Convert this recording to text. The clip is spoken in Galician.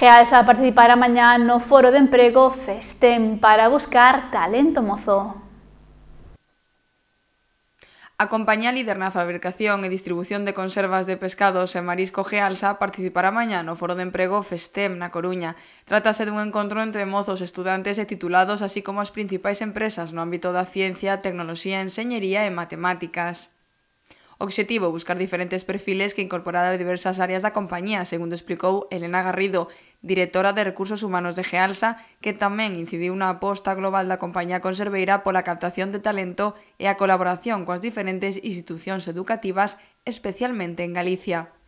Gealsa participará mañá no Foro de Emprego Festem para buscar talento mozo. A compañía líder na fabricación e distribución de conservas de pescados e marisco Gealsa participará mañá no Foro de Emprego Festem na Coruña. Trátase dun encontro entre mozos estudantes e titulados así como as principais empresas no ámbito da ciencia, tecnoloxía, enseñería e matemáticas. Obxectivo, buscar diferentes perfiles que incorporar diversas áreas da compañía, segundo explicou Elena Garrido, directora de Recursos Humanos de Gealsa, que tamén incidiu na aposta global da compañía conserveira pola captación de talento e a colaboración coas diferentes institucións educativas, especialmente en Galicia.